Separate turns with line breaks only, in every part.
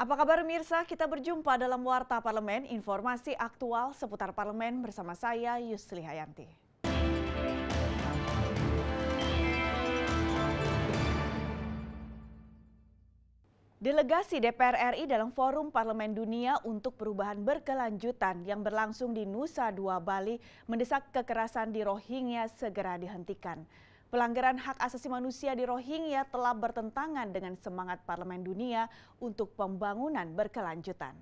Apa kabar Mirsa? Kita berjumpa dalam Warta Parlemen, informasi aktual seputar parlemen bersama saya Yusli Hayanti. Delegasi DPR RI dalam Forum Parlemen Dunia untuk Perubahan Berkelanjutan yang berlangsung di Nusa Dua Bali mendesak kekerasan di Rohingya segera dihentikan. Pelanggaran hak asasi manusia di Rohingya telah bertentangan dengan semangat parlemen dunia untuk pembangunan berkelanjutan.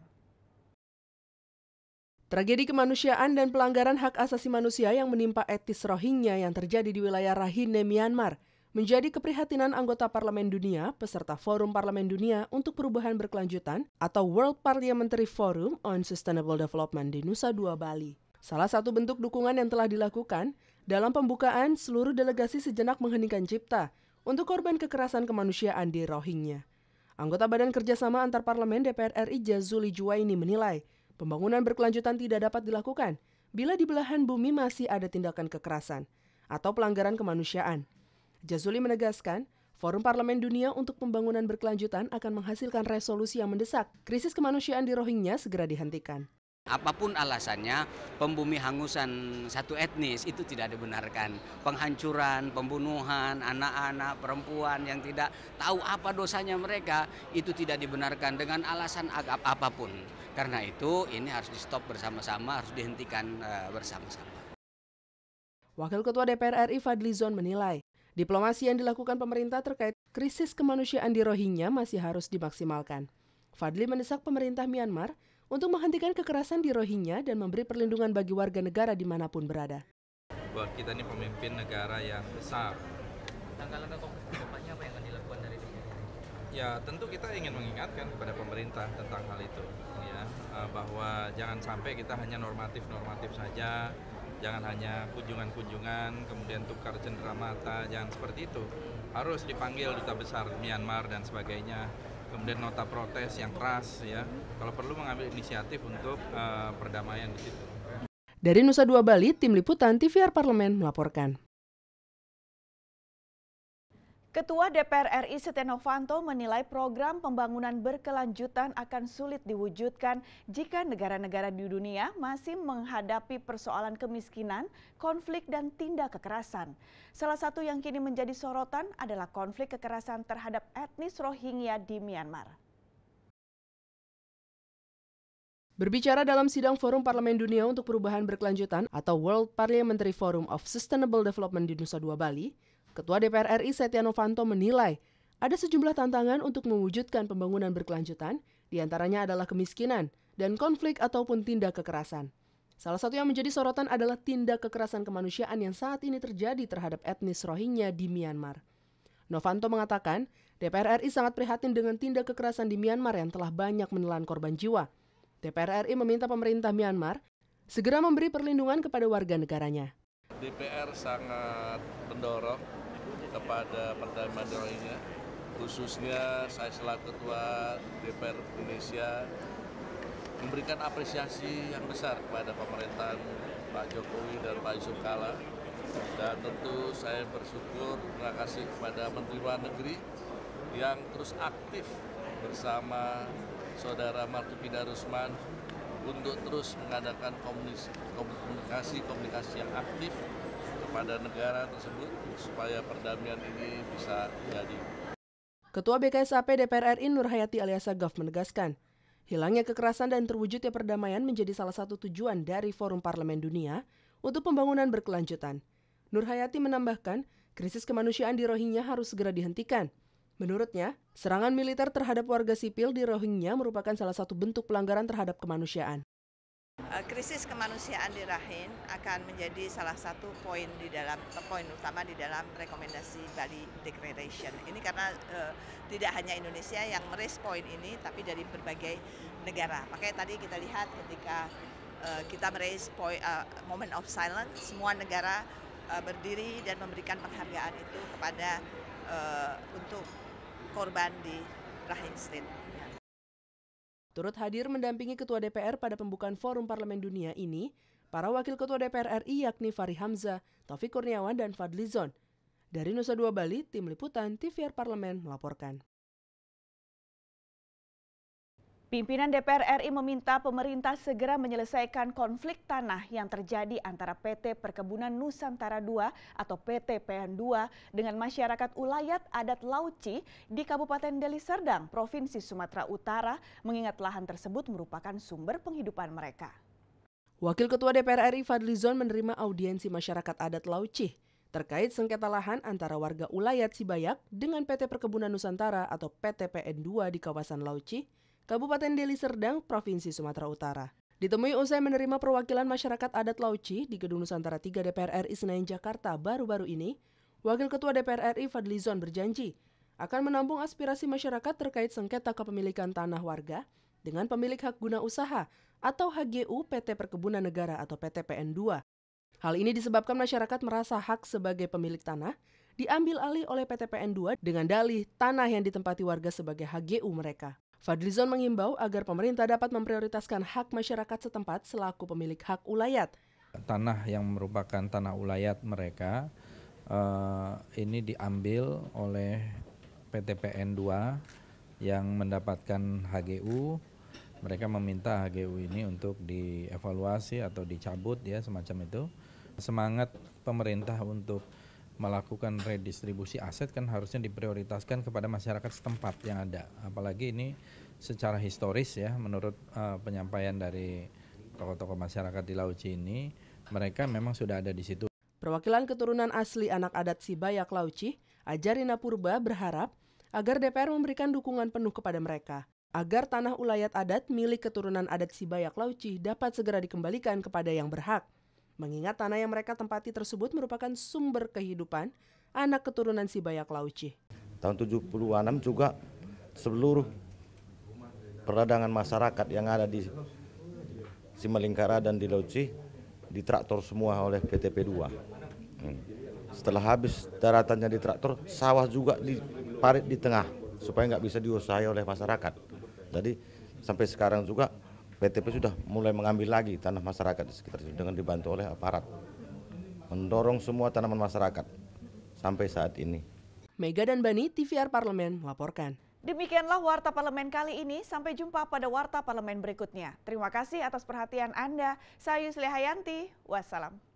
Tragedi kemanusiaan dan pelanggaran hak asasi manusia yang menimpa etis Rohingya yang terjadi di wilayah Rahine, Myanmar, menjadi keprihatinan anggota Parlemen Dunia peserta Forum Parlemen Dunia untuk Perubahan Berkelanjutan atau World Parliamentary Forum on Sustainable Development di Nusa Dua Bali. Salah satu bentuk dukungan yang telah dilakukan dalam pembukaan, seluruh delegasi sejenak mengheningkan cipta untuk korban kekerasan kemanusiaan di Rohingya. Anggota Badan Kerjasama Antar Parlemen DPR RI Jazuli Juwaini menilai, pembangunan berkelanjutan tidak dapat dilakukan bila di belahan bumi masih ada tindakan kekerasan atau pelanggaran kemanusiaan. Jazuli menegaskan, Forum Parlemen Dunia untuk Pembangunan Berkelanjutan akan menghasilkan resolusi yang mendesak krisis kemanusiaan di Rohingya segera dihentikan. Apapun alasannya, pembumi hangusan satu etnis itu tidak dibenarkan. Penghancuran, pembunuhan, anak-anak, perempuan yang tidak tahu apa dosanya mereka itu tidak dibenarkan dengan alasan agap apapun. Karena itu ini harus di stop bersama-sama, harus dihentikan eh, bersama-sama. Wakil Ketua DPR RI Fadli Zon menilai, diplomasi yang dilakukan pemerintah terkait krisis kemanusiaan di Rohingya masih harus dimaksimalkan. Fadli mendesak pemerintah Myanmar untuk menghentikan kekerasan di Rohingya dan memberi perlindungan bagi warga negara dimanapun berada.
Buat kita ini pemimpin negara yang besar. Langkah-langkah konkret apa yang akan dilakukan dari sini? Ya tentu kita ingin mengingatkan kepada pemerintah tentang hal itu ya eh, bahwa jangan sampai kita hanya normatif-normatif saja jangan hanya kunjungan-kunjungan, kemudian tukar cendera mata, jangan seperti itu. Harus dipanggil duta besar Myanmar dan sebagainya kemudian nota protes yang keras ya kalau perlu mengambil inisiatif untuk uh, perdamaian di situ.
Dari Nusa Dua Bali, tim liputan TVR Parlemen melaporkan.
Ketua DPR RI Setia Novanto menilai program pembangunan berkelanjutan akan sulit diwujudkan jika negara-negara di dunia masih menghadapi persoalan kemiskinan, konflik, dan tindak kekerasan. Salah satu yang kini menjadi sorotan adalah konflik kekerasan terhadap etnis Rohingya di Myanmar.
Berbicara dalam sidang Forum Parlemen Dunia untuk Perubahan Berkelanjutan atau World Parliamentary Forum of Sustainable Development di Nusa Dua Bali, Ketua DPR RI Setia Novanto menilai ada sejumlah tantangan untuk mewujudkan pembangunan berkelanjutan, diantaranya adalah kemiskinan dan konflik ataupun tindak kekerasan. Salah satu yang menjadi sorotan adalah tindak kekerasan kemanusiaan yang saat ini terjadi terhadap etnis Rohingya di Myanmar. Novanto mengatakan, DPR RI sangat prihatin dengan tindak kekerasan di Myanmar yang telah banyak menelan korban jiwa. DPR RI meminta pemerintah Myanmar segera memberi perlindungan kepada warga negaranya.
DPR sangat mendorong kepada perdana menterinya khususnya saya selaku ketua dpr indonesia memberikan apresiasi yang besar kepada pemerintahan Pak Jokowi dan Pak Yusuf Kala dan tentu saya bersyukur terima kasih kepada Menteri Luar Negeri yang terus aktif bersama saudara Martupida Rusman untuk terus mengadakan komunikasi-komunikasi yang aktif kepada negara tersebut supaya perdamaian ini bisa terjadi.
Ketua BKSAP DPR RI Nurhayati Hayati alias Agaf menegaskan, hilangnya kekerasan dan terwujudnya perdamaian menjadi salah satu tujuan dari Forum Parlemen Dunia untuk pembangunan berkelanjutan. Nurhayati menambahkan, krisis kemanusiaan di Rohingya harus segera dihentikan. Menurutnya, serangan militer terhadap warga sipil di Rohingya merupakan salah satu bentuk pelanggaran terhadap kemanusiaan.
Eh, krisis kemanusiaan di Rahim akan menjadi salah satu poin di dalam eh, poin utama di dalam rekomendasi Bali Declaration. Ini karena eh, tidak hanya Indonesia yang poin ini, tapi dari berbagai negara. Makanya tadi kita lihat ketika kita merespon eh, moment of silence, semua negara berdiri dan memberikan penghargaan itu kepada untuk korban di Rahim State.
Turut hadir mendampingi Ketua DPR pada pembukaan Forum Parlemen Dunia ini, para Wakil Ketua DPR RI yakni Fahri Hamzah, Taufik Kurniawan, dan Fadli Zon Dari Nusa Dua Bali, Tim Liputan TVR Parlemen melaporkan. Pimpinan DPR RI meminta
pemerintah segera menyelesaikan konflik tanah yang terjadi antara PT Perkebunan Nusantara II atau PT PN2 dengan masyarakat Ulayat Adat Lauci di Kabupaten Deli Serdang, Provinsi Sumatera Utara, mengingat lahan tersebut merupakan sumber penghidupan mereka.
Wakil Ketua DPR RI Fadlizon menerima audiensi masyarakat adat Lauci terkait sengketa lahan antara warga Ulayat Sibayak dengan PT Perkebunan Nusantara atau PT PN2 di kawasan Lauci Kabupaten Deli Serdang, Provinsi Sumatera Utara. Ditemui usai menerima perwakilan masyarakat adat Lauci di Gedung Nusantara 3 DPR RI Senayan Jakarta baru-baru ini, Wakil Ketua DPR RI Fadlizon berjanji akan menampung aspirasi masyarakat terkait sengketa kepemilikan tanah warga dengan pemilik hak guna usaha atau HGU PT Perkebunan Negara atau PT PN2. Hal ini disebabkan masyarakat merasa hak sebagai pemilik tanah diambil alih oleh PT PN2 dengan dalih tanah yang ditempati warga sebagai HGU mereka. Fadlizon mengimbau agar pemerintah dapat memprioritaskan hak masyarakat setempat selaku pemilik hak ulayat.
Tanah yang merupakan tanah ulayat mereka eh, ini diambil oleh PTPN 2 yang mendapatkan HGU. Mereka meminta HGU ini untuk dievaluasi atau dicabut ya semacam itu. Semangat pemerintah untuk melakukan redistribusi aset kan harusnya diprioritaskan kepada masyarakat setempat yang ada. Apalagi ini secara historis ya menurut uh, penyampaian
dari tokoh-tokoh masyarakat di Lauci ini mereka memang sudah ada di situ. Perwakilan keturunan asli anak adat Sibayak Lauci, Ajarina Purba berharap agar DPR memberikan dukungan penuh kepada mereka agar tanah ulayat adat milik keturunan adat Sibayak Lauci dapat segera dikembalikan kepada yang berhak. Mengingat tanah yang mereka tempati tersebut merupakan sumber kehidupan anak keturunan Sibayak Lauci.
Tahun 76 juga seluruh peradangan masyarakat yang ada di Simalingkara dan di Lauci ditraktor semua oleh PTP2. Hmm. Setelah habis daratannya ditraktor, sawah juga diparit di tengah supaya nggak bisa diusahai oleh masyarakat. Jadi sampai sekarang juga PTP sudah mulai mengambil lagi tanah masyarakat di sekitar sini dengan dibantu oleh aparat mendorong semua tanaman masyarakat sampai saat ini.
Mega dan Bani, TVR Parlemen melaporkan.
Demikianlah Warta Parlemen kali ini. Sampai jumpa pada Warta Parlemen berikutnya. Terima kasih atas perhatian Anda. Saya Yusli Hayanti. Wassalam.